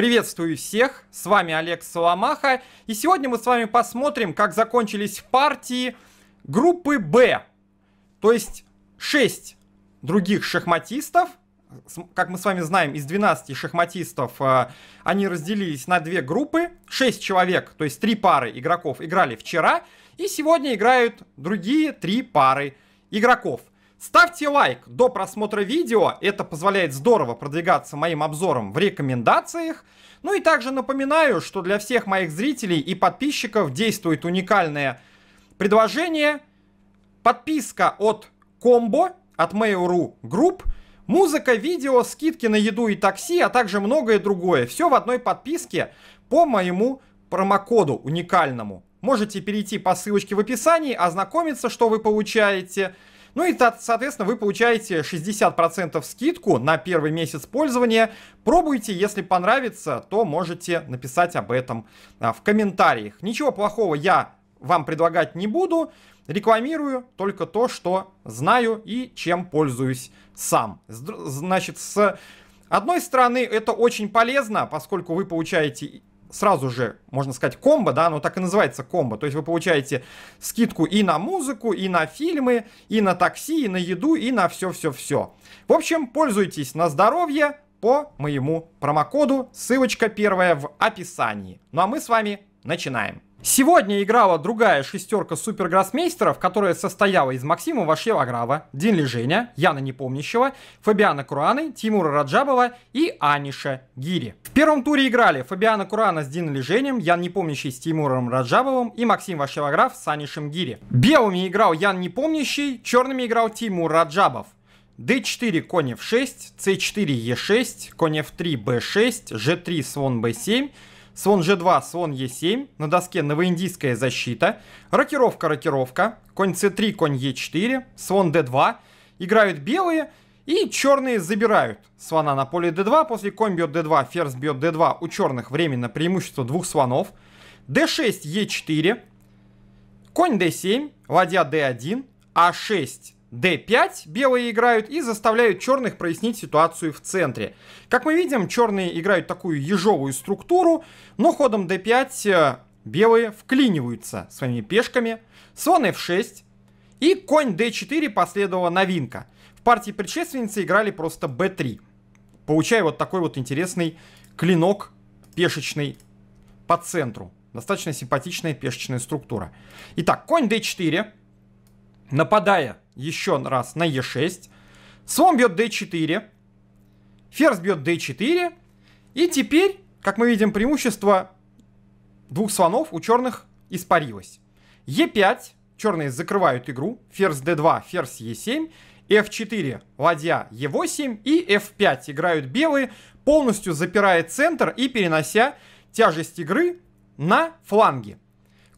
Приветствую всех, с вами Олег Соломаха, и сегодня мы с вами посмотрим, как закончились партии группы «Б», то есть 6 других шахматистов, как мы с вами знаем, из 12 шахматистов э, они разделились на две группы, 6 человек, то есть три пары игроков играли вчера, и сегодня играют другие три пары игроков. Ставьте лайк до просмотра видео, это позволяет здорово продвигаться моим обзором в рекомендациях. Ну и также напоминаю, что для всех моих зрителей и подписчиков действует уникальное предложение. Подписка от Combo, от Mail.ru Group. Музыка, видео, скидки на еду и такси, а также многое другое. Все в одной подписке по моему промокоду уникальному. Можете перейти по ссылочке в описании, ознакомиться, что вы получаете – ну и, соответственно, вы получаете 60% скидку на первый месяц пользования. Пробуйте, если понравится, то можете написать об этом а, в комментариях. Ничего плохого я вам предлагать не буду. Рекламирую только то, что знаю и чем пользуюсь сам. Значит, с одной стороны, это очень полезно, поскольку вы получаете сразу же, можно сказать, комбо, да, оно так и называется комбо. То есть вы получаете скидку и на музыку, и на фильмы, и на такси, и на еду, и на все-все-все. В общем, пользуйтесь на здоровье по моему промокоду. Ссылочка первая в описании. Ну а мы с вами начинаем. Сегодня играла другая шестерка супергроссмейстеров, которая состояла из Максима Грава, Дин Леженя, Яна Непомнящего, Фабиана Кураны, Тимура Раджабова и Аниша Гири. В первом туре играли Фабиана Курана с Дин Леженем, Ян Непомнящий с Тимуром Раджабовым и Максим Вашеваграв с Анишем Гири. Белыми играл Ян Непомнящий, черными играл Тимур Раджабов. d4 конь f6, c4 e6, конь f3 b6, g3 слон b7, слон g2, слон e7, на доске новоиндийская защита, рокировка-рокировка, конь c3, конь e4, слон d2, играют белые, и черные забирают слона на поле d2, после конь бьет d2, ферзь бьет d2, у черных временно преимущество двух слонов, d6, e4, конь d7, ладья d1, а6, d5 белые играют и заставляют черных прояснить ситуацию в центре. Как мы видим, черные играют такую ежовую структуру, но ходом d5 э, белые вклиниваются своими пешками. Слон f6 и конь d4 последовала новинка. В партии предшественницы играли просто b3, получая вот такой вот интересный клинок пешечный по центру. Достаточно симпатичная пешечная структура. Итак, конь d4, нападая еще раз на Е6. Слон бьет d4. Ферзь бьет d4. И теперь, как мы видим, преимущество двух слонов у черных испарилось. Е5. Черные закрывают игру. Ферзь d2, ферзь e7. F4, ладья E8 и F5 играют белые, полностью запирая центр и перенося тяжесть игры на фланги.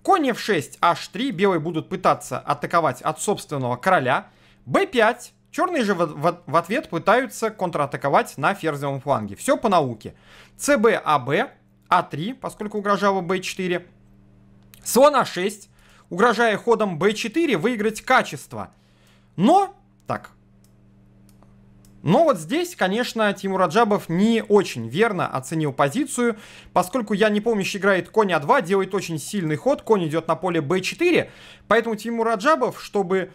Конь f6, h3, белые будут пытаться атаковать от собственного короля. b5, черные же в, в ответ пытаются контратаковать на ферзевом фланге. Все по науке. cb, ab, а3, поскольку угрожало b4. Слон а6, угрожая ходом b4, выиграть качество. Но, так, но вот здесь, конечно, Тимур Аджабов не очень верно оценил позицию, поскольку я не помнящий играет конь А2, делает очень сильный ход, конь идет на поле Б4, поэтому Тимур Аджабов, чтобы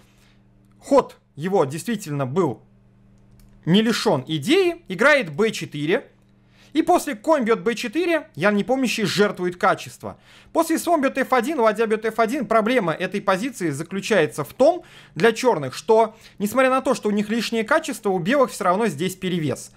ход его действительно был не лишен идеи, играет b4, и после конь бьет b4, я Ян Непомнящий жертвует качество. После слон бьет f1, ладья бьет f1. Проблема этой позиции заключается в том, для черных, что, несмотря на то, что у них лишнее качество, у белых все равно здесь перевес.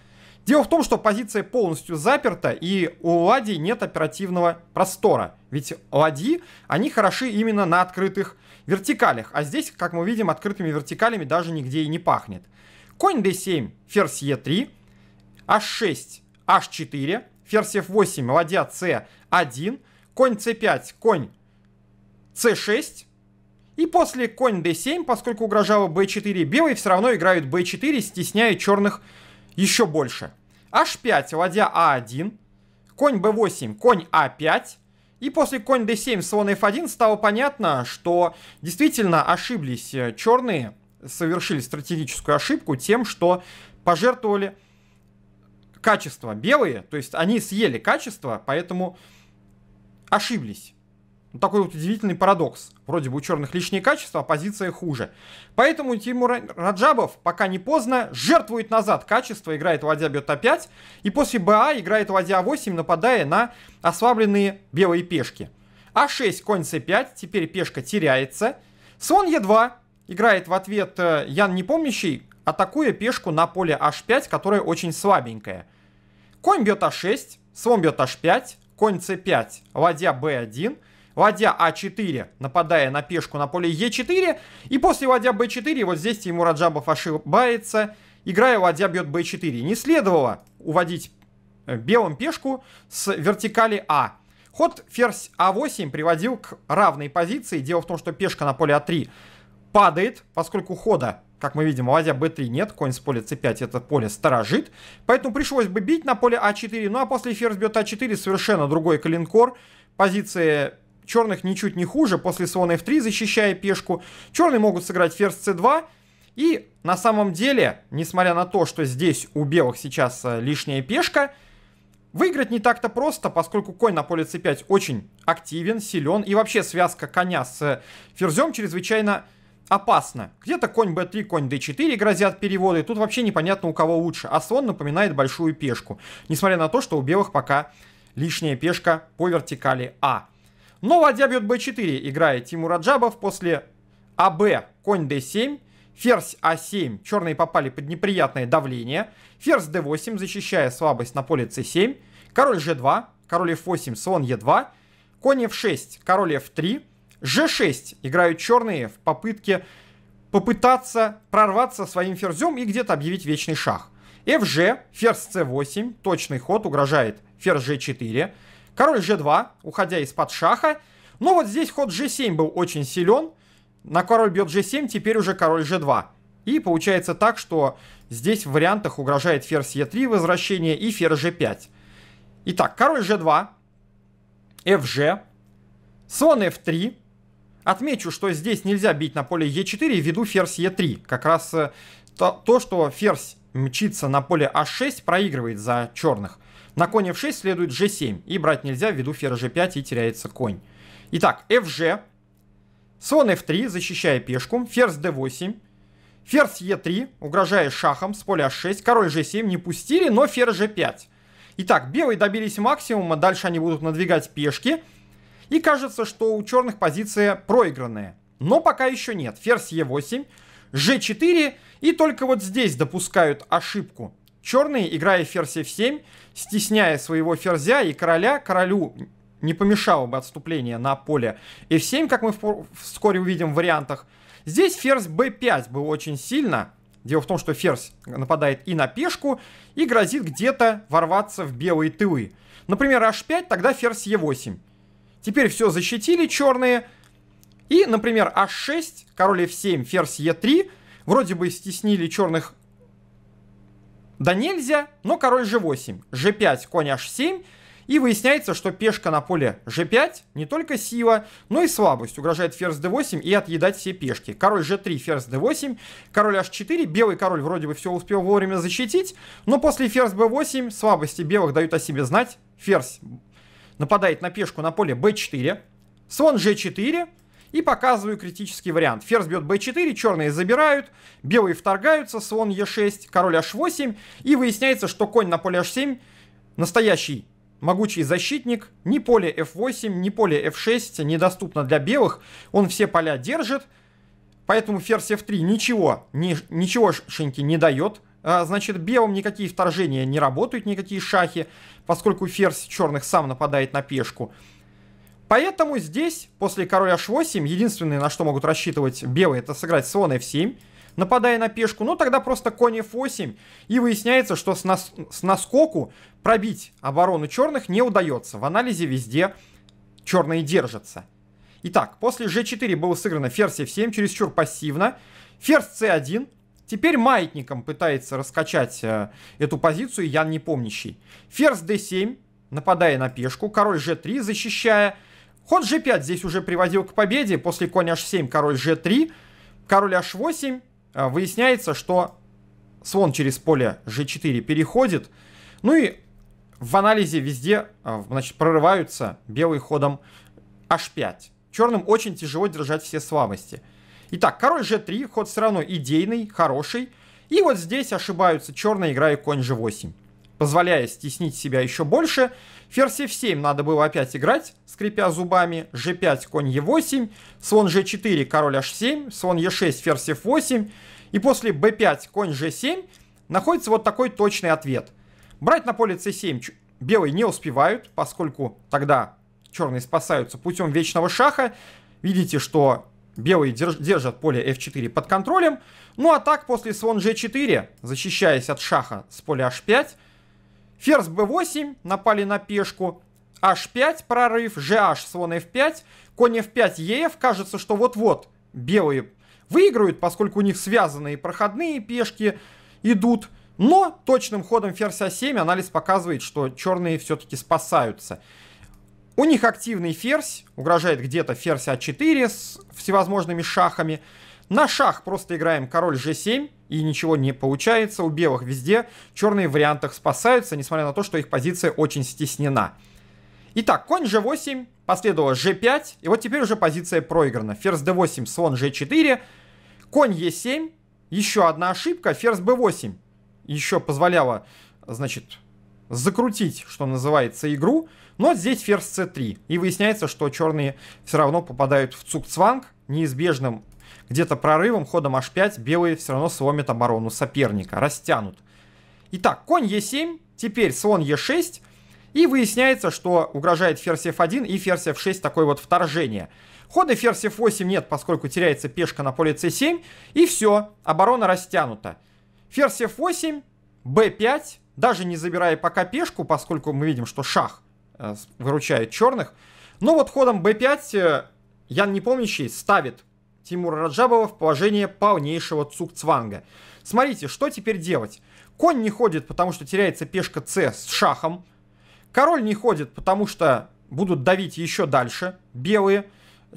Дело в том, что позиция полностью заперта, и у ладей нет оперативного простора. Ведь ладьи, они хороши именно на открытых вертикалях. А здесь, как мы видим, открытыми вертикалями даже нигде и не пахнет. Конь d7, ферзь e3, h6, h4, ферзь f8, ладья c1, конь c5, конь c6. И после конь d7, поскольку угрожало b4, белые все равно играют b4, стесняя черных еще больше. h5, ладья a1, а конь b8, конь a5. А И после конь d7, слон f1 стало понятно, что действительно ошиблись э, черные, совершили стратегическую ошибку тем, что пожертвовали качество белые, то есть они съели качество, поэтому ошиблись. Вот ну, такой вот удивительный парадокс. Вроде бы у черных лишние качества, а позиция хуже. Поэтому Тимур Раджабов, пока не поздно, жертвует назад качество, играет ладья бьет А5, и после БА играет ладья А8, нападая на ослабленные белые пешки. А6, конь С5, теперь пешка теряется. Слон Е2, играет в ответ э, Ян Непомнящий, атакуя пешку на поле h5, которое очень слабенькое. Конь бьет h6, слон бьет h5, конь c5, ладья b1, ладья а4, нападая на пешку на поле е4, и после ладья b4, вот здесь ему Раджабов ошибается, играя ладья бьет b4. Не следовало уводить э, белым пешку с вертикали а. Ход ферзь а8 приводил к равной позиции. Дело в том, что пешка на поле а3 падает, поскольку хода как мы видим, ладья b3 нет, конь с поля c5 это поле сторожит, поэтому пришлось бы бить на поле a а 4 Ну а после ферзь бьет a 4 совершенно другой калинкор. Позиция черных ничуть не хуже, после слона f3 защищая пешку. Черные могут сыграть ферзь c2, и на самом деле, несмотря на то, что здесь у белых сейчас э, лишняя пешка, выиграть не так-то просто, поскольку конь на поле c5 очень активен, силен, и вообще связка коня с э, ферзем чрезвычайно опасно. Где-то конь b3, конь d4 грозят переводы, тут вообще непонятно у кого лучше, а слон напоминает большую пешку, несмотря на то, что у белых пока лишняя пешка по вертикали А. Но ладья бьет b4, играет Тимур Аджабов после АБ, конь d7, ферзь а7, черные попали под неприятное давление, ферзь d8, защищая слабость на поле c7, король g2, король f8, слон e2, конь f6, король f3, G6 играют черные в попытке попытаться прорваться своим ферзем и где-то объявить вечный шах. FG, ферзь C8, точный ход, угрожает ферзь G4. Король G2, уходя из-под шаха. Но вот здесь ход G7 был очень силен. На король бьет G7, теперь уже король G2. И получается так, что здесь в вариантах угрожает ферзь e 3 возвращение и ферзь G5. Итак, король G2, FG, слон F3, Отмечу, что здесь нельзя бить на поле Е4, ввиду ферзь Е3. Как раз э, то, то, что ферзь мчится на поле А6, проигрывает за черных. На коне F6 следует G7, и брать нельзя ввиду ферзь G5, и теряется конь. Итак, FG, слон F3, защищая пешку, ферзь D8, ферзь Е3, угрожая шахом с поля H6, а король G7 не пустили, но ферзь G5. Итак, белые добились максимума, дальше они будут надвигать пешки, и кажется, что у черных позиция проигранная. Но пока еще нет. Ферзь Е8, G4, и только вот здесь допускают ошибку. Черные, играя ферзь F7, стесняя своего ферзя и короля, королю не помешало бы отступление на поле F7, как мы вскоре увидим в вариантах. Здесь ферзь B5 был очень сильно. Дело в том, что ферзь нападает и на пешку, и грозит где-то ворваться в белые тылы. Например, H5, тогда ферзь E8. Теперь все защитили черные. И, например, h6, король f7, ферзь e3. Вроде бы стеснили черных да нельзя, но король g8, g5, конь h7. И выясняется, что пешка на поле g5 не только сила, но и слабость. Угрожает ферзь d8 и отъедать все пешки. Король g3, ферзь d8, король h4. Белый король вроде бы все успел вовремя защитить, но после ферзь b8 слабости белых дают о себе знать. Ферзь нападает на пешку на поле b4, слон g4, и показываю критический вариант. Ферзь бьет b4, черные забирают, белые вторгаются, слон e6, король h8, и выясняется, что конь на поле h7 настоящий могучий защитник, ни поле f8, ни поле f6 недоступно для белых, он все поля держит, поэтому ферзь f3 ничего, ни, ничегошеньки не дает а, значит, белым никакие вторжения не работают, никакие шахи, поскольку ферзь черных сам нападает на пешку. Поэтому здесь, после короля h8, единственное, на что могут рассчитывать белые, это сыграть слон f7, нападая на пешку. Ну, тогда просто конь f8, и выясняется, что с, нас с наскоку пробить оборону черных не удается. В анализе везде черные держатся. Итак, после g4 было сыграно ферзь f7, чересчур пассивно. Ферзь c1, Теперь маятником пытается раскачать э, эту позицию Ян Непомнящий. Ферзь d7, нападая на пешку, король g3, защищая. Ход g5 здесь уже приводил к победе, после конь h7, король g3, король h8. Э, выясняется, что слон через поле g4 переходит. Ну и в анализе везде э, значит, прорываются белый ходом h5. Черным очень тяжело держать все слабости. Итак, король g3, ход все равно идейный, хороший. И вот здесь ошибаются черные, играя конь g8. Позволяя стеснить себя еще больше, ферзь f7 надо было опять играть, скрипя зубами, g5, конь e8, слон g4, король h7, слон e6, ферзь f8, и после b5, конь g7 находится вот такой точный ответ. Брать на поле c7 белые не успевают, поскольку тогда черные спасаются путем вечного шаха. Видите, что Белые держат поле f4 под контролем. Ну а так, после слон g4, защищаясь от шаха с поля h5, ферзь b8, напали на пешку, h5 прорыв, gh, слон f5, конь f5, ef, кажется, что вот-вот белые выиграют, поскольку у них связанные проходные пешки идут. Но точным ходом ферзь а7 анализ показывает, что черные все-таки спасаются. У них активный ферзь, угрожает где-то ферзь А4 с всевозможными шахами. На шах просто играем король g7, и ничего не получается. У белых везде черные в вариантах спасаются, несмотря на то, что их позиция очень стеснена. Итак, конь g8, последовало g5, и вот теперь уже позиция проиграна. Ферзь d8, слон g4, конь e7, еще одна ошибка, ферзь b8. Еще позволяла, значит, закрутить, что называется, игру. Но здесь ферзь c3. И выясняется, что черные все равно попадают в цукцванг неизбежным где-то прорывом, ходом h5, белые все равно сломят оборону соперника, растянут. Итак, конь e7, теперь слон e6, и выясняется, что угрожает ферзь f1 и ферзь f6 такое вот вторжение. Хода ферзь f8 нет, поскольку теряется пешка на поле c7, и все, оборона растянута. Ферзь f8, b5, даже не забирая пока пешку, поскольку мы видим, что шах – Э, выручает черных. Но ну вот ходом b5 э, Ян Непомнящий ставит Тимура Раджабова в положение полнейшего цукцванга. Смотрите, что теперь делать? Конь не ходит, потому что теряется пешка c с шахом. Король не ходит, потому что будут давить еще дальше белые,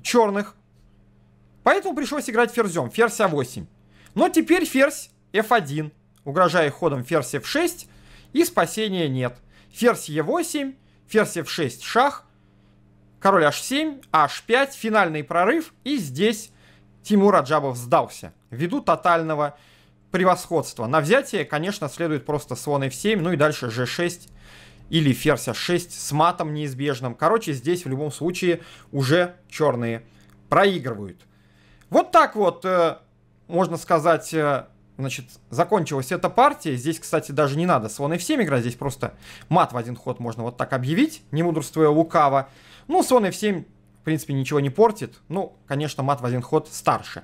черных. Поэтому пришлось играть ферзем, ферзь а8. Но теперь ферзь f1, угрожая ходом ферзь f6, и спасения нет. Ферзь e8, ферзь f6, шах, король h7, h5, финальный прорыв, и здесь Тимур Аджабов сдался, ввиду тотального превосходства. На взятие, конечно, следует просто слон f7, ну и дальше g6 или ферзь h6 с матом неизбежным. Короче, здесь в любом случае уже черные проигрывают. Вот так вот, э, можно сказать, э, Значит, закончилась эта партия. Здесь, кстати, даже не надо слон f7 играть. Здесь просто мат в один ход можно вот так объявить, не мудрствуя лукаво. Ну, слон f7, в принципе, ничего не портит. Ну, конечно, мат в один ход старше.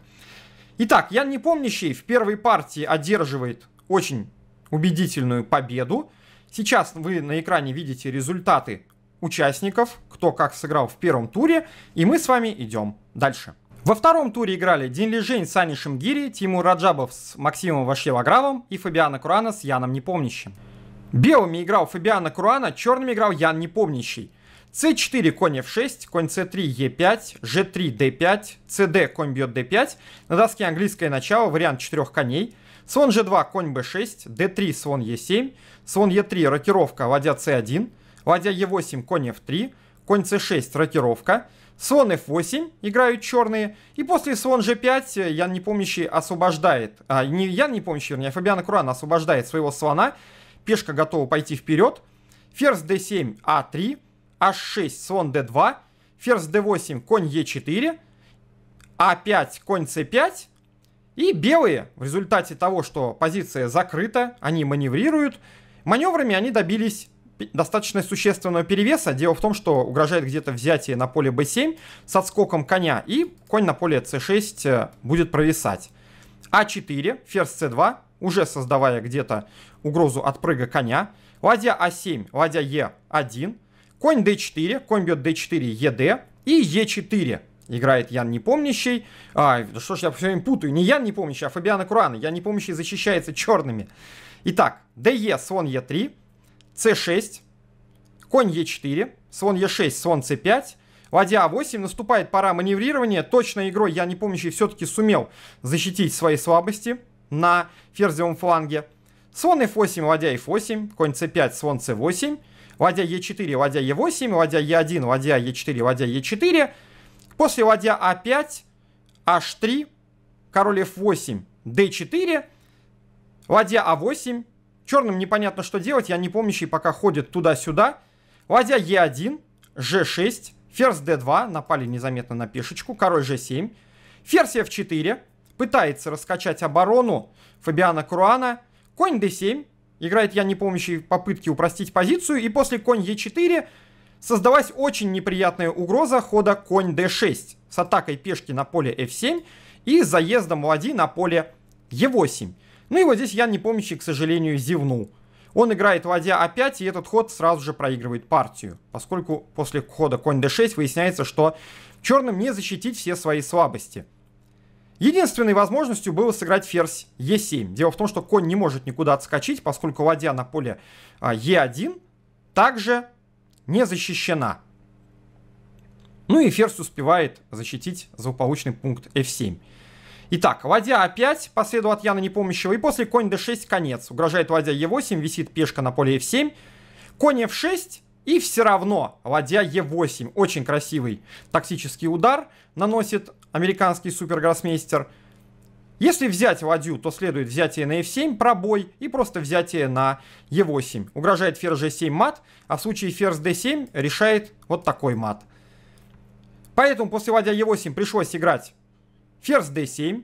Итак, Ян Непомнящий в первой партии одерживает очень убедительную победу. Сейчас вы на экране видите результаты участников, кто как сыграл в первом туре. И мы с вами идем дальше. Во втором туре играли Дин Лежень с Аней Шимгири, Тимур Раджабов с Максимом Вашилогравом и Фабиана Курана с Яном Непомнящим. Белыми играл Фабиана Курана, черными играл Ян Непомнящий. c4 конь f6, конь c3 e5, g3 d5, cd конь бьет d5, на доске английское начало, вариант четырех коней, слон g2, конь b6, d3, слон e7, слон e3, рокировка, ладья c1, ладья e8, конь f3, конь c6, рокировка, Слон f8 играют черные. И после слон g5 э, Ян Непомнящий освобождает... А, не Ян Непомнящий, вернее, а Фабиана Курана освобождает своего слона. Пешка готова пойти вперед. Ферзь d7, a3. h6, слон d2. Ферзь d8, конь e4. a5, а конь c5. И белые в результате того, что позиция закрыта, они маневрируют. Маневрами они добились достаточно существенного перевеса. Дело в том, что угрожает где-то взятие на поле b7 с отскоком коня, и конь на поле c6 э, будет провисать. а4, ферзь c2, уже создавая где-то угрозу от прыга коня. Ладья а7, ладья е1, конь d4, конь бьет d4, ед и е4 играет Ян Непомнящий. А, да что ж я все время путаю, не Ян Непомнящий, а Фабиана Курана. Ян Непомнящий защищается черными. Итак, ДЕ, слон Е3, c6, конь e4, слон e6, слон c5, ладья a8, наступает пора маневрирования. Точной игрой я, не помнящий, все-таки сумел защитить свои слабости на ферзевом фланге. Слон f8, ладья f8, конь c5, слон c8, ладья e4, ладья e8, ладья e1, ладья e4, ладья e4. После ладья a5, h3, король f8, d4, ладья a8, Черным непонятно, что делать, я не помнящий пока ходит туда-сюда. Ладья Е1, G6, ферзь D2, напали незаметно на пешечку, король G7, ферзь F4, пытается раскачать оборону Фабиана Круана, конь D7, играет я не помнящий попытки упростить позицию, и после конь Е4 создалась очень неприятная угроза хода конь d6 с атакой пешки на поле f7 и заездом ладьи на поле e8. Ну и вот здесь Ян Непомнящий, к сожалению, зевнул. Он играет ладья А5, и этот ход сразу же проигрывает партию, поскольку после хода конь d6 выясняется, что черным не защитить все свои слабости. Единственной возможностью было сыграть ферзь e 7 Дело в том, что конь не может никуда отскочить, поскольку ладья на поле а, e 1 также не защищена. Ну и ферзь успевает защитить злополучный пункт F7. Итак, ладья опять по следу от Яна Непомнящего. И после конь d6 конец. Угрожает ладья e8, висит пешка на поле f7. Конь f6 и все равно ладья e8. Очень красивый тактический удар наносит американский супергроссмейстер. Если взять ладью, то следует взятие на f7, пробой, и просто взятие на e8. Угрожает ферзь g7 мат, а в случае ферзь d7 решает вот такой мат. Поэтому после ладья e8 пришлось играть ферзь d7,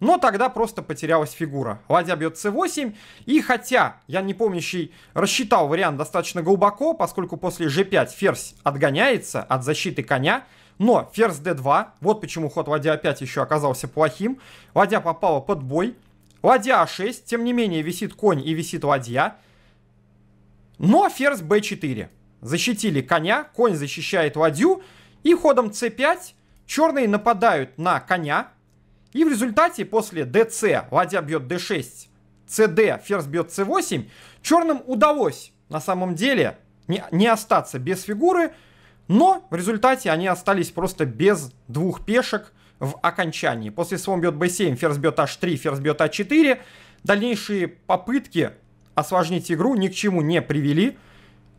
но тогда просто потерялась фигура. Ладья бьет c8. И хотя я не помнящий рассчитал вариант достаточно глубоко, поскольку после g5 ферзь отгоняется от защиты коня, но ферзь d2, вот почему ход ладья 5 еще оказался плохим. Ладья попала под бой. Ладья a6, а тем не менее висит конь и висит ладья. Но ферзь b4. Защитили коня, конь защищает ладью. И ходом c5 черные нападают на коня, и в результате после ДЦ, ладья бьет d6, cd, ферзь бьет c8, черным удалось на самом деле не, не остаться без фигуры, но в результате они остались просто без двух пешек в окончании. После слон бьет b7, ферзь бьет h3, ферзь бьет a4. А Дальнейшие попытки осложнить игру ни к чему не привели.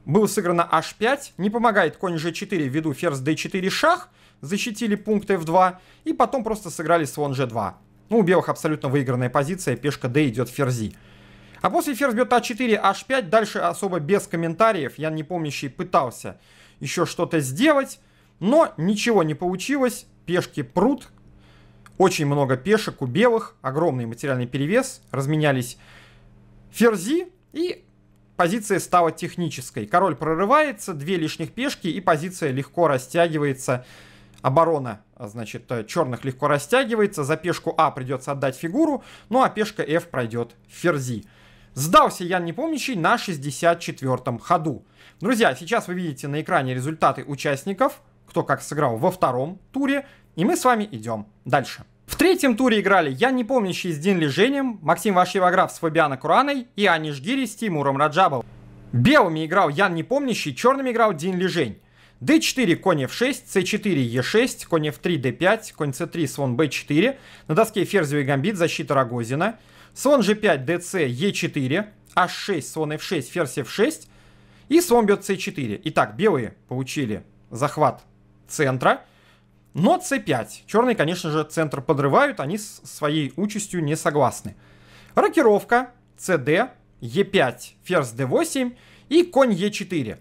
Было сыграно h5, не помогает конь g4 ввиду ферзь d4 шах – защитили пункт f2 и потом просто сыграли слон g2. Ну, у белых абсолютно выигранная позиция, пешка d идет ферзи. А после ферзь бьет а4, h5, дальше особо без комментариев, я не помнящий пытался еще что-то сделать, но ничего не получилось, пешки прут, очень много пешек у белых, огромный материальный перевес, разменялись ферзи, и позиция стала технической. Король прорывается, две лишних пешки, и позиция легко растягивается оборона, а, значит, э, черных легко растягивается, за пешку А придется отдать фигуру, ну а пешка F пройдет ферзи. Сдался Ян Непомнящий на 64-м ходу. Друзья, сейчас вы видите на экране результаты участников, кто как сыграл во втором туре, и мы с вами идем дальше. В третьем туре играли Ян не с Дин Лежением, Максим Вашивограф с Фабиано Кураной и Аниш Гири с Тимуром Раджабовым. Белыми играл Ян Непомнящий, черными играл Дин Лежень d4, конь f6, c4, e6, конь f3, d5, конь c3, слон b4. На доске ферзевый гамбит, защита Рогозина. Слон g5, dc, e4, h6, слон f6, ферзь f6. И слон бьет c4. Итак, белые получили захват центра. Но c5. Черные, конечно же, центр подрывают, они с своей участью не согласны. Рокировка, cd, e5, ферзь d8 и конь e4.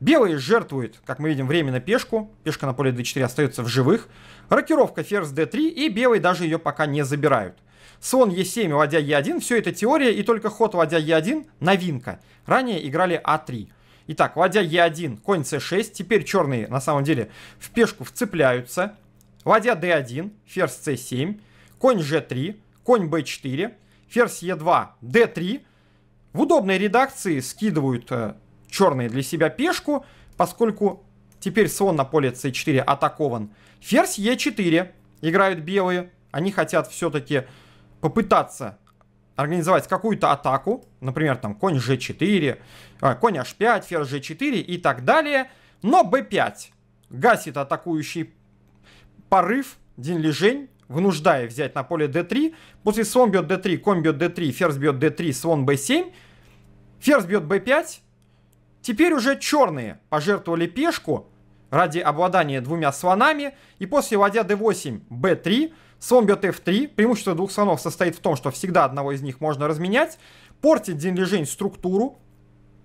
Белые жертвуют, как мы видим, временно пешку. Пешка на поле d4 остается в живых. Рокировка ферзь d3, и белые даже ее пока не забирают. Слон e7, ладья e1, все это теория, и только ход ладья e1 новинка. Ранее играли a а 3 Итак, ладья e1, конь c6, теперь черные на самом деле в пешку вцепляются. Ладья d1, ферзь c7, конь g3, конь b4, ферзь e2, d3. В удобной редакции скидывают э, черные для себя пешку, поскольку теперь слон на поле c4 атакован. Ферзь e4 играют белые. Они хотят все-таки попытаться организовать какую-то атаку. Например, там конь g4, э, а, конь h5, ферзь g4 и так далее. Но b5 гасит атакующий порыв Дин Лежень, вынуждая взять на поле d3. После слон бьет d3, конь бьет d3, ферзь бьет d3, слон b7. Ферзь бьет b5, Теперь уже черные пожертвовали пешку ради обладания двумя слонами, и после ладья d8, b3, слон бьет f3, преимущество двух слонов состоит в том, что всегда одного из них можно разменять, портит Денлижень структуру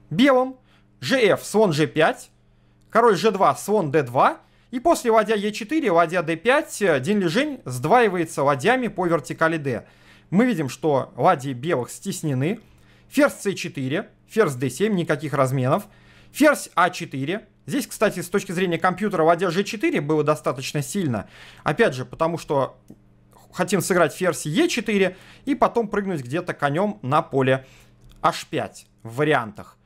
белым, gf, слон g5, король g2, слон d2, и после ладья e4, ладья d5, Денлижень сдваивается ладьями по вертикали d. Мы видим, что ладьи белых стеснены, ферзь c4, ферзь d7, никаких разменов, ферзь а4. Здесь, кстати, с точки зрения компьютера ладья g4 было достаточно сильно. Опять же, потому что хотим сыграть ферзь e4 и потом прыгнуть где-то конем на поле h5 в вариантах.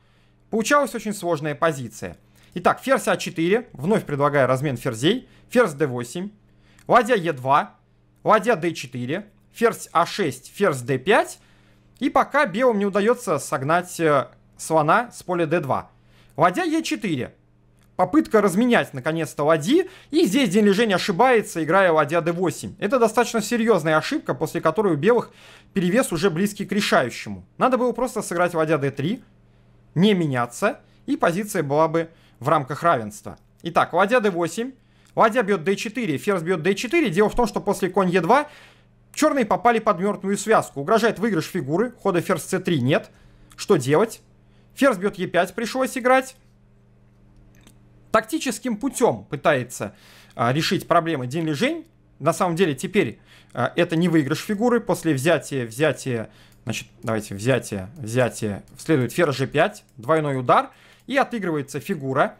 Получалась очень сложная позиция. Итак, ферзь а4, вновь предлагаю размен ферзей, ферзь d8, ладья e2, ладья d4, ферзь а6, ферзь d5, и пока белым не удается согнать э, слона с поля d2. Ладья e4. Попытка разменять наконец-то ладьи. И здесь день лежения ошибается, играя ладья d8. Это достаточно серьезная ошибка, после которой у белых перевес уже близкий к решающему. Надо было просто сыграть ладья d3, не меняться, и позиция была бы в рамках равенства. Итак, ладья d8. Ладья бьет d4, ферзь бьет d4. Дело в том, что после конь e2 Черные попали под мертвую связку. Угрожает выигрыш фигуры. Хода ферзь c3 нет. Что делать? Ферзь бьет e5, пришлось играть. Тактическим путем пытается а, решить проблемы Дин Лежень. На самом деле теперь а, это не выигрыш фигуры. После взятия, взятия, значит, давайте взятие, взятие. Следует ферзь g5, двойной удар. И отыгрывается фигура.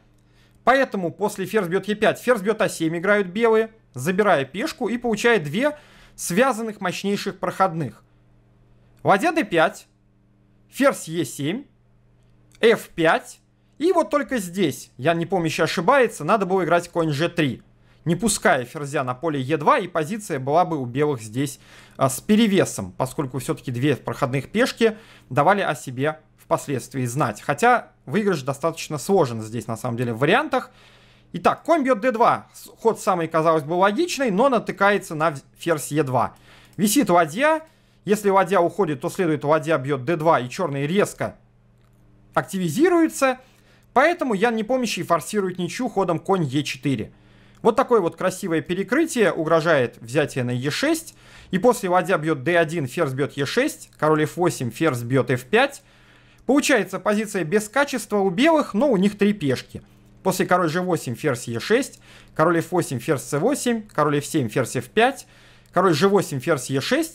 Поэтому после ферзь бьет e5, ферзь бьет a 7 играют белые, забирая пешку и получает две связанных мощнейших проходных. Ладья d5, ферзь e7, f5, и вот только здесь, я не помню, еще ошибается, надо было играть конь g3, не пуская ферзя на поле e2, и позиция была бы у белых здесь а, с перевесом, поскольку все-таки две проходных пешки давали о себе впоследствии знать. Хотя выигрыш достаточно сложен здесь на самом деле в вариантах, Итак, конь бьет d2. Ход самый, казалось бы, логичный, но натыкается на ферзь e2. Висит ладья. Если ладья уходит, то следует ладья бьет d2, и черные резко активизируются. Поэтому Ян Непомнящий форсирует ничью ходом конь e4. Вот такое вот красивое перекрытие угрожает взятие на e6. И после ладья бьет d1, ферзь бьет e6, король f8, ферзь бьет f5. Получается позиция без качества у белых, но у них три пешки – После король g8, ферзь e6, король f8, ферзь c8, король f7, ферзь f5, король g8, ферзь e6,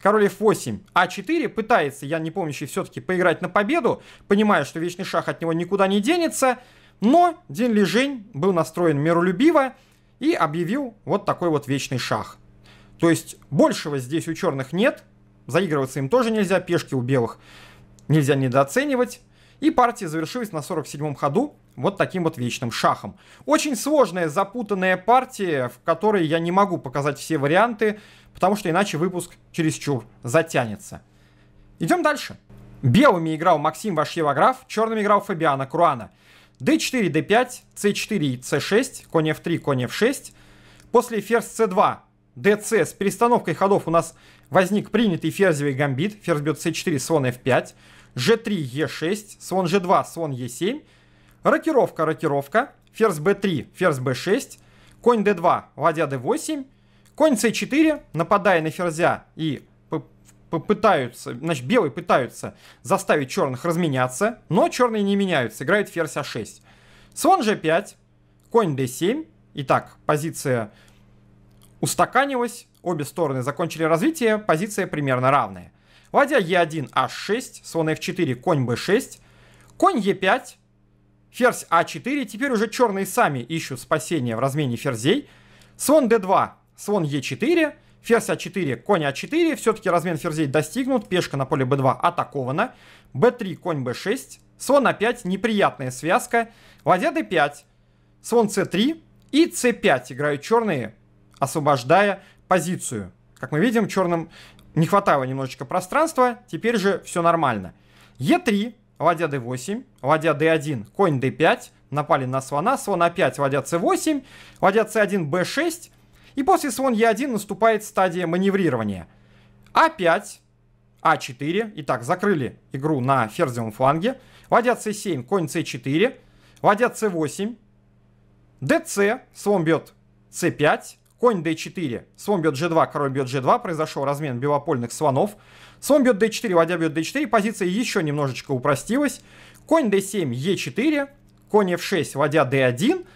король f8, а4, пытается, я не помню еще все-таки поиграть на победу, понимая, что вечный шах от него никуда не денется, но Дин Лижень был настроен миролюбиво и объявил вот такой вот вечный шах. То есть большего здесь у черных нет, заигрываться им тоже нельзя, пешки у белых нельзя недооценивать. И партия завершилась на 47-м ходу вот таким вот вечным шахом. Очень сложная, запутанная партия, в которой я не могу показать все варианты, потому что иначе выпуск чересчур затянется. Идем дальше. Белыми играл Максим Вашьевограф, черными играл Фабиана Круана. d4, d5, c4 и c6, конь f3, конь f6. После ферзь c2, dc с перестановкой ходов у нас возник принятый ферзевый гамбит. Ферзь бьет c4, слон f5, g3, e6, слон g2, слон e7, Рокировка, рокировка, ферзь b3, ферзь b6, конь d2, ладья d8, конь c4, нападая на ферзя и пытаются, значит, белые пытаются заставить черных разменяться, но черные не меняются, играют ферзь a а 6 Слон g5, конь d7. Итак, позиция устаканилась, обе стороны закончили развитие, позиция примерно равная. Ладья e1, h6, а слон f4, конь b6, конь e5, Ферзь А4, теперь уже черные сами ищут спасение в размене ферзей. Слон d2, слон е 4 ферзь а4, конь а4, все-таки размен ферзей достигнут, пешка на поле b2 атакована, b3, конь b6, слон а5, неприятная связка, ладья d5, слон c3 и c5 играют черные, освобождая позицию. Как мы видим, черным не хватало немножечко пространства, теперь же все нормально. е 3 ладья d8, ладья d1, конь d5, напали на слона, слон a5, ладья c8, ладья c1, b6, и после слон e1 наступает стадия маневрирования. a5, а а4. и так закрыли игру на ферзевом фланге. Ладья c7, конь c4. Ладья c8. dc, слон бьет c5. Конь d4, слон бьет g2, король бьет g2. Произошел размен белопольных слонов. Слон бьет d4, ладья бьет d4, позиция еще немножечко упростилась. Конь d7, e4, конь f6, ладья d1,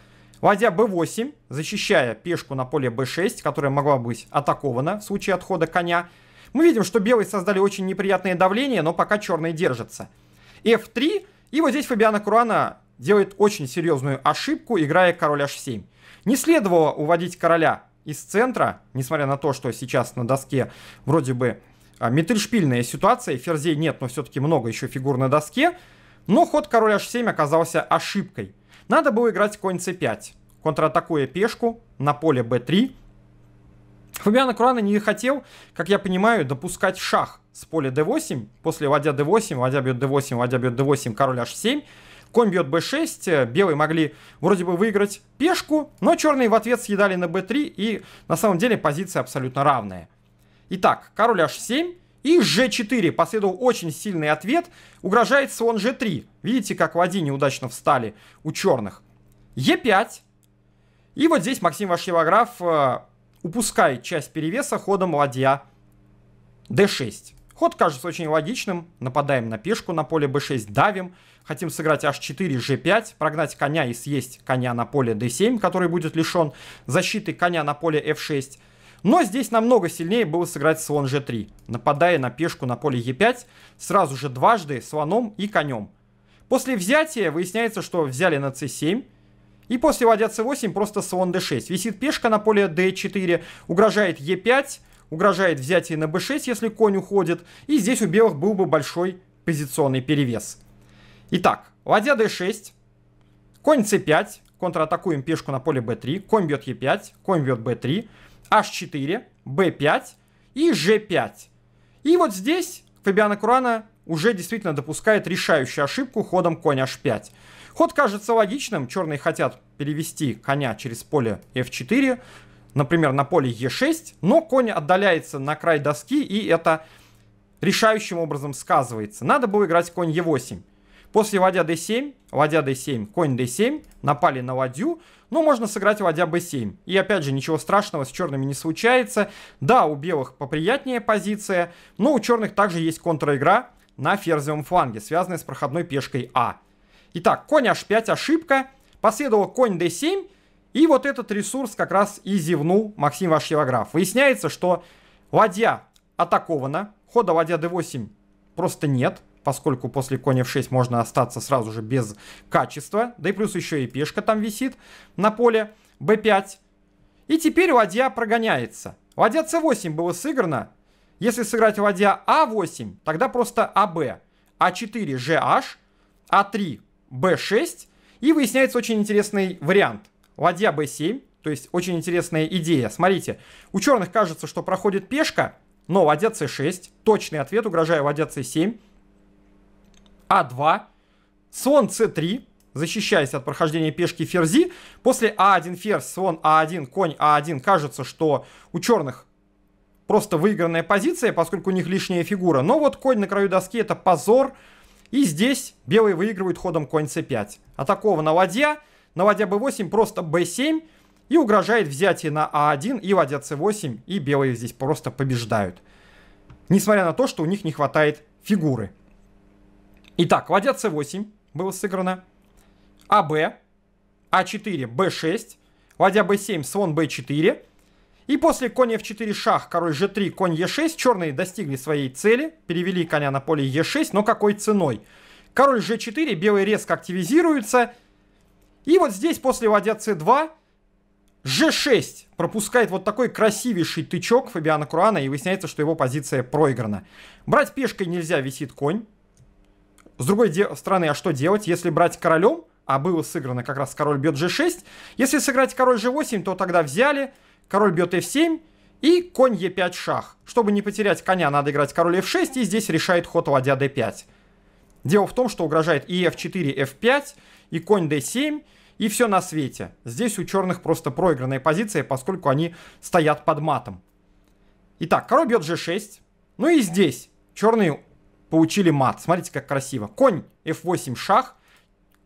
ладья b8, защищая пешку на поле b6, которая могла быть атакована в случае отхода коня. Мы видим, что белые создали очень неприятное давление, но пока черные держатся. f3, и вот здесь Фабиана Круана делает очень серьезную ошибку, играя король h7. Не следовало уводить короля из центра, несмотря на то, что сейчас на доске вроде бы а, метельшпильная ситуация, ферзей нет, но все-таки много еще фигур на доске. Но ход король h7 оказался ошибкой. Надо было играть конь c5, контратакуя пешку на поле b3. Фабиан Круана не хотел, как я понимаю, допускать шах с поля d8. После ладья d8, ладья бьет d8, ладья бьет d8, король h7. Конь бьет b6, э, белые могли вроде бы выиграть пешку, но черные в ответ съедали на b3, и на самом деле позиция абсолютно равная. Итак, король h7 и g4. Последовал очень сильный ответ. Угрожает слон g3. Видите, как ладьи неудачно встали у черных. e5. И вот здесь Максим ваш Вашилограф э, упускает часть перевеса ходом ладья d6. Ход кажется очень логичным. Нападаем на пешку на поле b6, давим. Хотим сыграть h4, g5, прогнать коня и съесть коня на поле d7, который будет лишен защиты коня на поле f6. Но здесь намного сильнее было сыграть слон g3, нападая на пешку на поле e5 сразу же дважды слоном и конем. После взятия выясняется, что взяли на c7, и после ладья c8 просто слон d6. Висит пешка на поле d4, угрожает e5, угрожает взятие на b6, если конь уходит, и здесь у белых был бы большой позиционный перевес. Итак, ладья d6, конь c5, контратакуем пешку на поле b3, конь бьет e5, конь бьет b3, H4, B5 и G5. И вот здесь Фабиана Курана уже действительно допускает решающую ошибку ходом конь H5. Ход кажется логичным, черные хотят перевести коня через поле F4, например, на поле E6, но конь отдаляется на край доски, и это решающим образом сказывается. Надо было играть конь E8. После ладья d7, ладья d7, конь d7, напали на ладью, ну можно сыграть ладья b7. И опять же, ничего страшного с черными не случается. Да, у белых поприятнее позиция, но у черных также есть контраигра на ферзевом фланге, связанная с проходной пешкой А. Итак, конь h5, ошибка, последовал конь d7, и вот этот ресурс как раз и зевнул Максим Вашевограф. Выясняется, что ладья атакована, хода ладья d8 просто нет – поскольку после коня в 6 можно остаться сразу же без качества. Да и плюс еще и пешка там висит на поле. b5. И теперь ладья прогоняется. Ладья c8 было сыграно. Если сыграть ладья а8, тогда просто аб. а4 gh, а3 b6. И выясняется очень интересный вариант. Ладья b7, то есть очень интересная идея. Смотрите, у черных кажется, что проходит пешка, но ладья c6, точный ответ, угрожая ладья c7. А2, слон С3, защищаясь от прохождения пешки ферзи. После А1 ферзь, слон А1, конь А1, кажется, что у черных просто выигранная позиция, поскольку у них лишняя фигура. Но вот конь на краю доски это позор. И здесь белые выигрывают ходом конь c5. Атакована ладья. На ладья b8 просто b7. И угрожает взятие на а1 и ладья c8. И белые здесь просто побеждают. Несмотря на то, что у них не хватает фигуры. Итак, ладья c8 было сыграно. АБ, А4, Б6, ладья Б7, слон Б4. И после конь f4 шах, король g3, конь е 6 черные достигли своей цели, перевели коня на поле е 6 но какой ценой? Король g4, белый резко активизируется. И вот здесь после ладья c2 g6 пропускает вот такой красивейший тычок Фабиана Круана, и выясняется, что его позиция проиграна. Брать пешкой нельзя, висит конь. С другой де- стороны, а что делать, если брать королем, а было сыграно как раз король бьет g6, если сыграть король g8, то тогда взяли, король бьет f7, и конь e5 шах. Чтобы не потерять коня, надо играть король f6, и здесь решает ход ладья d5. Дело в том, что угрожает и f4, f5, и конь d7, и все на свете. Здесь у черных просто проигранная позиция, поскольку они стоят под матом. Итак, король бьет g6. Ну и здесь черные получили мат. Смотрите, как красиво. Конь f8 шах,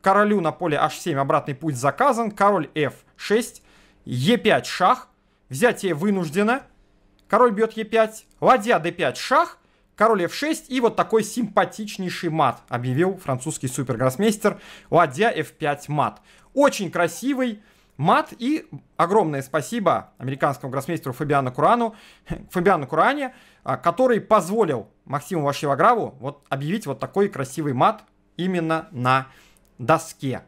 королю на поле h7 обратный путь заказан, король f6, e5 шах, взятие вынуждено, король бьет e5, ладья d5 шах, король f6 и вот такой симпатичнейший мат, объявил французский супергроссмейстер, ладья f5 мат. Очень красивый мат и огромное спасибо американскому гроссмейстеру Фабиану Курану, Фабиану Куране, а, который позволил Максиму Вашиваграву вот объявить вот такой красивый мат именно на доске.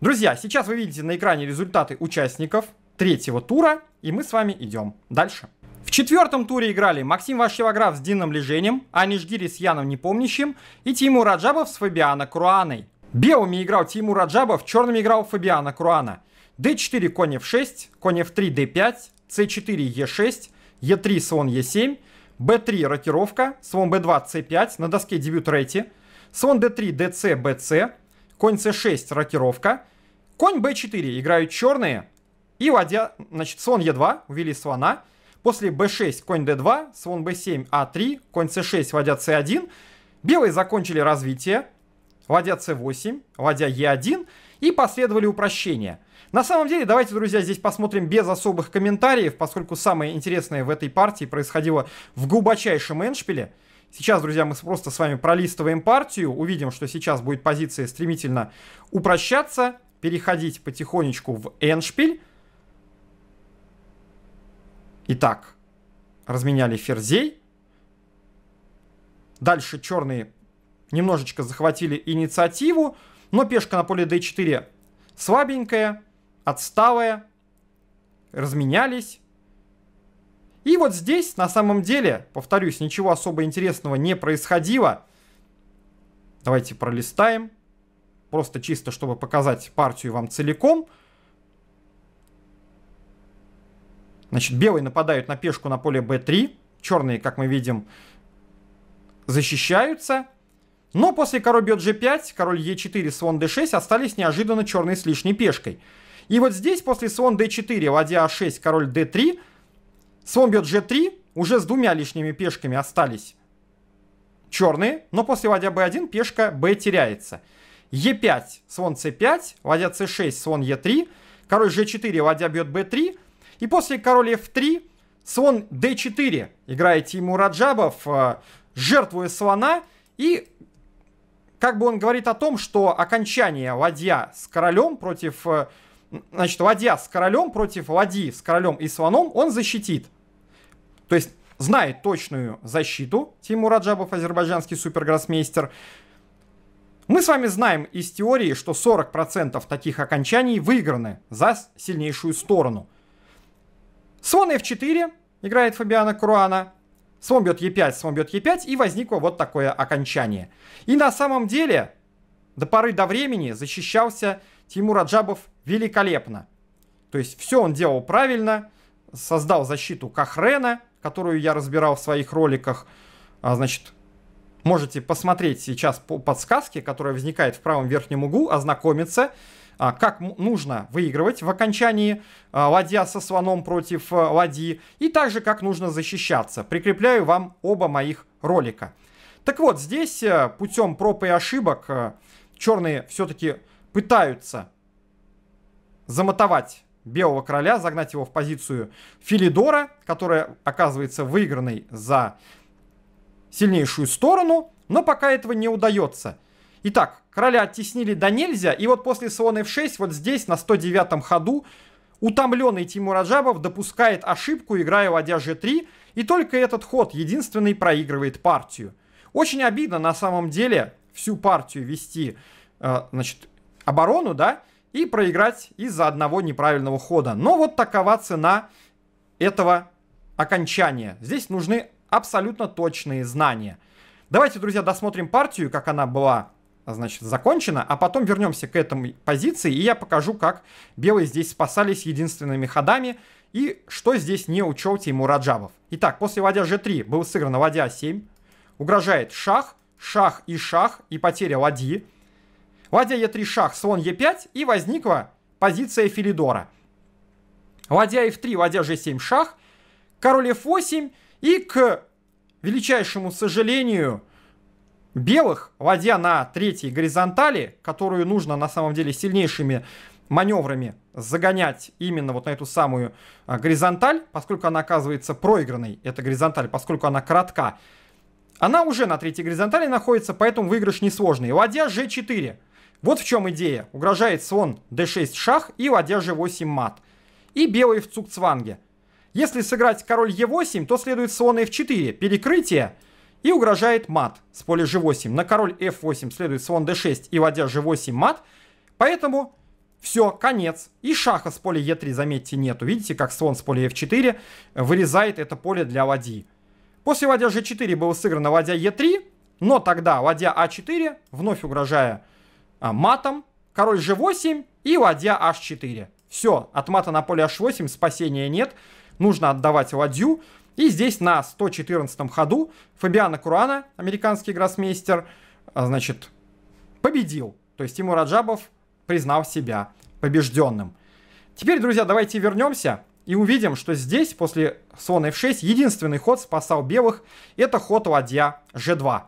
Друзья, сейчас вы видите на экране результаты участников третьего тура, и мы с вами идем дальше. В четвертом туре играли Максим Вашиваграф с Дином Лежением, Ани с Яном Непомнящим и Тимур Раджабов с Фабиано Круаной. Белыми играл Тимур Раджабов, черными играл Фабиано Круана. d4 конь f6, конь f3 d5, c4 e6, e3 слон e7, b3 рокировка, слон b2 c5, на доске дебют рейти, слон d3 dc bc, конь c6 рокировка, конь b4 играют черные, и ладья, значит, слон e2, увели слона, после b6 конь d2, слон b7 a3, а конь c6, ладья c1, белые закончили развитие, ладья c8, ладья e1 и последовали упрощения – на самом деле, давайте, друзья, здесь посмотрим без особых комментариев, поскольку самое интересное в этой партии происходило в глубочайшем эншпиле. Сейчас, друзья, мы просто с вами пролистываем партию, увидим, что сейчас будет позиция стремительно упрощаться, переходить потихонечку в эншпиль. Итак, разменяли ферзей. Дальше черные немножечко захватили инициативу, но пешка на поле d4 слабенькая отсталые, разменялись. И вот здесь, на самом деле, повторюсь, ничего особо интересного не происходило. Давайте пролистаем. Просто чисто, чтобы показать партию вам целиком. Значит, белые нападают на пешку на поле b3. Черные, как мы видим, защищаются. Но после король бьет g5, король e4, слон d6 остались неожиданно черные с лишней пешкой. И вот здесь после слон d4, ладья a6, король d3, слон бьет g3, уже с двумя лишними пешками остались черные, но после ладья b1 пешка b теряется. e5, слон c5, ладья c6, слон e3, король g4, ладья бьет b3, и после король f3, слон d4, играет Тимур Раджабов, э, жертвуя слона, и как бы он говорит о том, что окончание ладья с королем против э, значит, ладья с королем против ладьи с королем и слоном он защитит. То есть знает точную защиту Тимур Аджабов, азербайджанский супергроссмейстер. Мы с вами знаем из теории, что 40% таких окончаний выиграны за сильнейшую сторону. Слон f4 играет Фабиана Круана. Слон бьет e5, слон бьет e5, и возникло вот такое окончание. И на самом деле до поры до времени защищался Тимур Аджабов великолепно. То есть все он делал правильно, создал защиту Кахрена, которую я разбирал в своих роликах. А, значит, можете посмотреть сейчас по подсказке, которая возникает в правом верхнем углу, ознакомиться, а, как нужно выигрывать в окончании а, ладья со слоном против а, ладьи, и также как нужно защищаться. Прикрепляю вам оба моих ролика. Так вот, здесь э, путем проб и ошибок э, черные все-таки пытаются замотовать белого короля, загнать его в позицию Филидора, которая оказывается выигранной за сильнейшую сторону, но пока этого не удается. Итак, короля оттеснили до нельзя, и вот после слона f6, вот здесь, на 109 ходу, утомленный Тимур Аджабов допускает ошибку, играя ладья g3, и только этот ход единственный проигрывает партию. Очень обидно на самом деле всю партию вести, э, значит, оборону, да, и проиграть из-за одного неправильного хода. Но вот такова цена этого окончания. Здесь нужны абсолютно точные знания. Давайте, друзья, досмотрим партию, как она была значит, закончена, а потом вернемся к этой позиции, и я покажу, как белые здесь спасались единственными ходами, и что здесь не учел Тимур Раджабов. Итак, после ладья g3 был сыгран ладья 7, угрожает шах, шах и шах, и потеря ладьи, Ладья Е3 шах, слон Е5 и возникла позиция Филидора. Ладья F3, ладья G7 шах, король F8 и к величайшему сожалению белых, ладья на третьей горизонтали, которую нужно на самом деле сильнейшими маневрами загонять именно вот на эту самую а, горизонталь, поскольку она оказывается проигранной, эта горизонталь, поскольку она коротка. Она уже на третьей горизонтали находится, поэтому выигрыш несложный. Ладья g4. Вот в чем идея. Угрожает слон d6 шах и ладья g8 мат. И белый в цукцванге. Если сыграть король e8, то следует слон f4, перекрытие, и угрожает мат с поля g8. На король f8 следует слон d6 и ладья g8 мат. Поэтому все, конец. И шаха с поля e3, заметьте, нету. Видите, как слон с поля f4 вырезает это поле для ладьи. После ладья g4 было сыграно ладья e3, но тогда ладья a4, а вновь угрожая а, матом, король g8 и ладья h4. Все, от мата на поле h8 спасения нет, нужно отдавать ладью. И здесь на 114 ходу Фабиана Курана, американский гроссмейстер, а, значит, победил. То есть Тимур Раджабов признал себя побежденным. Теперь, друзья, давайте вернемся и увидим, что здесь после слона f6 единственный ход спасал белых. Это ход ладья g2.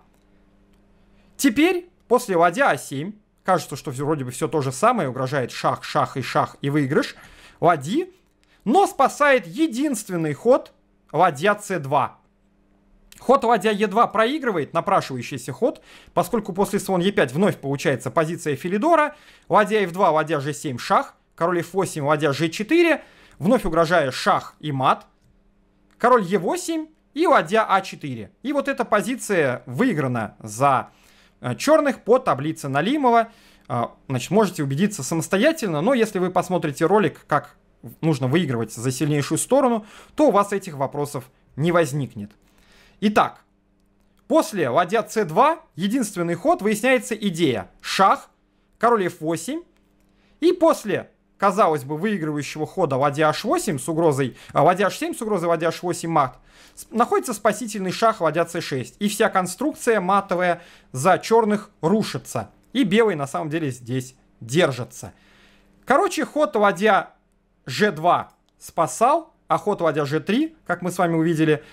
Теперь после ладья а7 кажется, что вроде бы все то же самое, угрожает шах, шах и шах и выигрыш, ладьи, но спасает единственный ход ладья c2. Ход ладья e 2 проигрывает, напрашивающийся ход, поскольку после слон e 5 вновь получается позиция Филидора, ладья F2, ладья G7, шах, король F8, ладья G4, вновь угрожая шах и мат, король e 8 и ладья a а 4 И вот эта позиция выиграна за Э, черных по таблице Налимова. Э, значит, можете убедиться самостоятельно, но если вы посмотрите ролик, как нужно выигрывать за сильнейшую сторону, то у вас этих вопросов не возникнет. Итак, после ладья c2 единственный ход выясняется идея шах, король f8, и после казалось бы, выигрывающего хода ладья h8 с угрозой, ладья э, h7 с угрозой ладья h8 мат, находится спасительный шах ладья c6. И вся конструкция матовая за черных рушится. И белый на самом деле здесь держится. Короче, ход ладья g2 спасал, а ход ладья g3, как мы с вами увидели,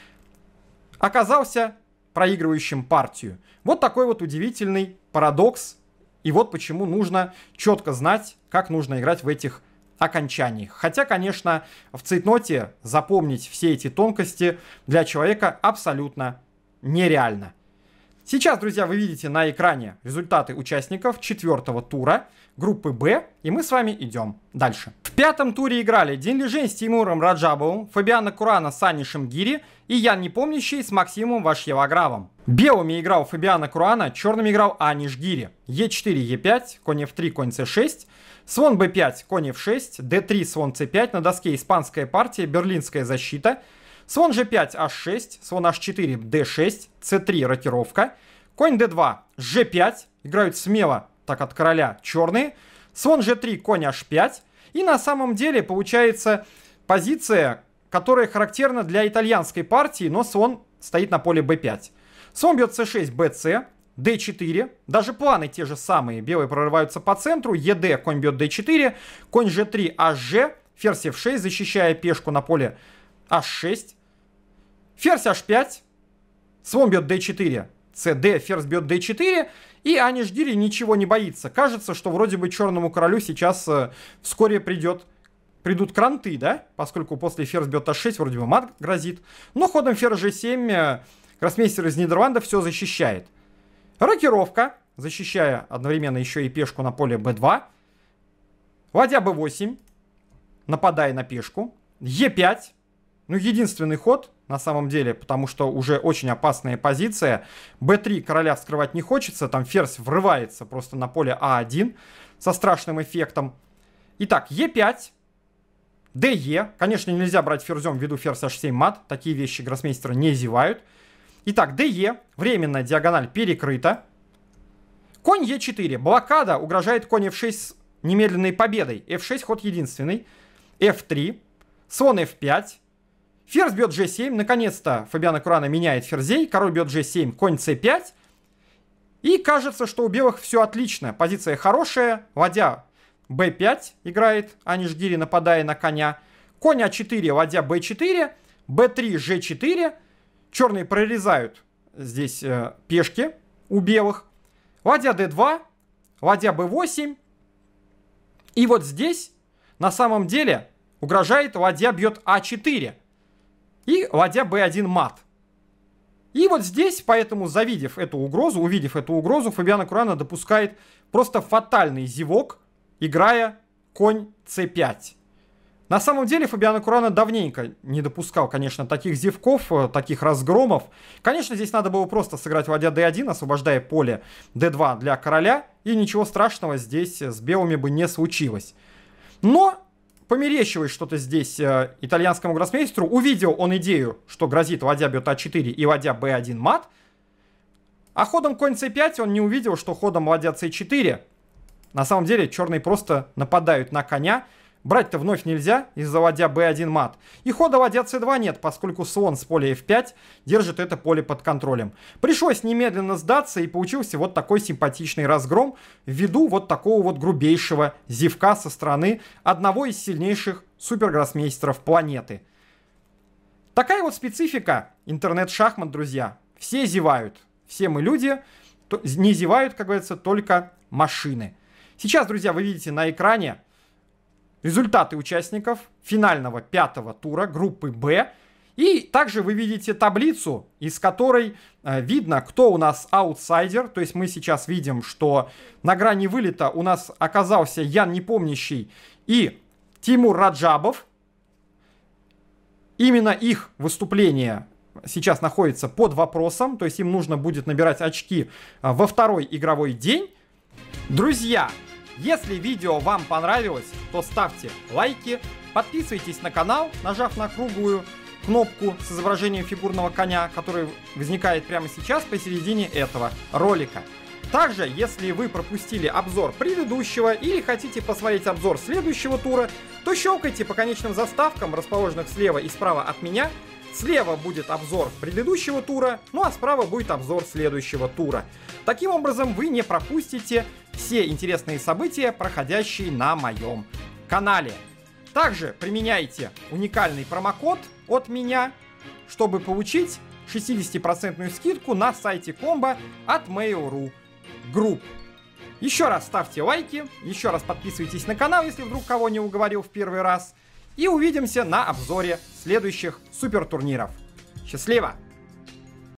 оказался проигрывающим партию. Вот такой вот удивительный парадокс и вот почему нужно четко знать, как нужно играть в этих окончаниях. Хотя, конечно, в цейтноте запомнить все эти тонкости для человека абсолютно нереально. Сейчас, друзья, вы видите на экране результаты участников четвертого тура группы «Б», и мы с вами идем дальше. В пятом туре играли Дин Лежень с Тимуром Раджабовым, Фабиана Курана с Аней Шимгири и Ян Непомнящий с Максимом Вашьевагравом. Белыми играл Фабиана Курана, черными играл Аниш Жгири. Е4, Е5, конь F3, конь С6, слон Б5, конь F6, Д3, слон С5, на доске испанская партия, берлинская защита – Слон g5, h6, слон h4, d6, c3 ротировка. Конь d2, g5, играют смело, так от короля, черные. Слон g3, конь h5. И на самом деле получается позиция, которая характерна для итальянской партии, но слон стоит на поле b5. Слон бьет c6, bc, d4. Даже планы те же самые. Белые прорываются по центру. ед, конь бьет d4. Конь g3, hg. А ферзь f6, защищая пешку на поле h6 ферзь h5, слон бьет d4, cd, ферзь бьет d4, и Анишдири ничего не боится. Кажется, что вроде бы черному королю сейчас э, вскоре придет придут кранты, да, поскольку после ферзь бьет h6 вроде бы мат грозит. Но ходом ферзь g7 э, гроссмейстер из Нидерландов все защищает. Рокировка, защищая одновременно еще и пешку на поле b2. Ладья b8, нападая на пешку. e5, ну, единственный ход, на самом деле, потому что уже очень опасная позиция. Б3 короля вскрывать не хочется, там ферзь врывается просто на поле А1 со страшным эффектом. Итак, Е5, ДЕ. Конечно, нельзя брать ферзем ввиду ферзь H7 мат, такие вещи гроссмейстеры не зевают. Итак, ДЕ, временная диагональ перекрыта. Конь Е4, блокада угрожает конь F6 с немедленной победой. F6 ход единственный. F3, слон F5, Ферзь бьет g7, наконец-то Фабиана Курана меняет ферзей, король бьет g7, конь c5. И кажется, что у белых все отлично, позиция хорошая, ладья b5 играет, Анишгири нападая на коня. Конь а4, ладья b4, b3, g4. Черные прорезают здесь э, пешки у белых. Ладья d2, ладья b8. И вот здесь на самом деле угрожает ладья бьет а4 и ладья b1 мат. И вот здесь, поэтому, завидев эту угрозу, увидев эту угрозу, Фабиана Курана допускает просто фатальный зевок, играя конь c5. На самом деле Фабиано Курана давненько не допускал, конечно, таких зевков, э, таких разгромов. Конечно, здесь надо было просто сыграть ладья d1, освобождая поле d2 для короля, и ничего страшного здесь с белыми бы не случилось. Но померещилось что-то здесь э, итальянскому гроссмейстеру, увидел он идею, что грозит ладья бьет А4 и ладья Б1 мат, а ходом конь С5 он не увидел, что ходом ладья С4 на самом деле черные просто нападают на коня, Брать-то вновь нельзя из-за ладья b1 мат. И хода ладья c2 нет, поскольку слон с поля f5 держит это поле под контролем. Пришлось немедленно сдаться и получился вот такой симпатичный разгром ввиду вот такого вот грубейшего зевка со стороны одного из сильнейших супергроссмейстеров планеты. Такая вот специфика интернет-шахмат, друзья. Все зевают, все мы люди, не зевают, как говорится, только машины. Сейчас, друзья, вы видите на экране результаты участников финального пятого тура группы «Б». И также вы видите таблицу, из которой э, видно, кто у нас аутсайдер. То есть мы сейчас видим, что на грани вылета у нас оказался Ян Непомнящий и Тимур Раджабов. Именно их выступление сейчас находится под вопросом. То есть им нужно будет набирать очки э, во второй игровой день. Друзья, если видео вам понравилось, то ставьте лайки, подписывайтесь на канал, нажав на круглую кнопку с изображением фигурного коня, который возникает прямо сейчас посередине этого ролика. Также, если вы пропустили обзор предыдущего или хотите посмотреть обзор следующего тура, то щелкайте по конечным заставкам, расположенных слева и справа от меня, Слева будет обзор предыдущего тура, ну а справа будет обзор следующего тура. Таким образом, вы не пропустите все интересные события, проходящие на моем канале. Также применяйте уникальный промокод от меня, чтобы получить 60% скидку на сайте комбо от Mail.ru Group. Еще раз ставьте лайки, еще раз подписывайтесь на канал, если вдруг кого не уговорил в первый раз – и увидимся на обзоре следующих супер турниров. Счастливо!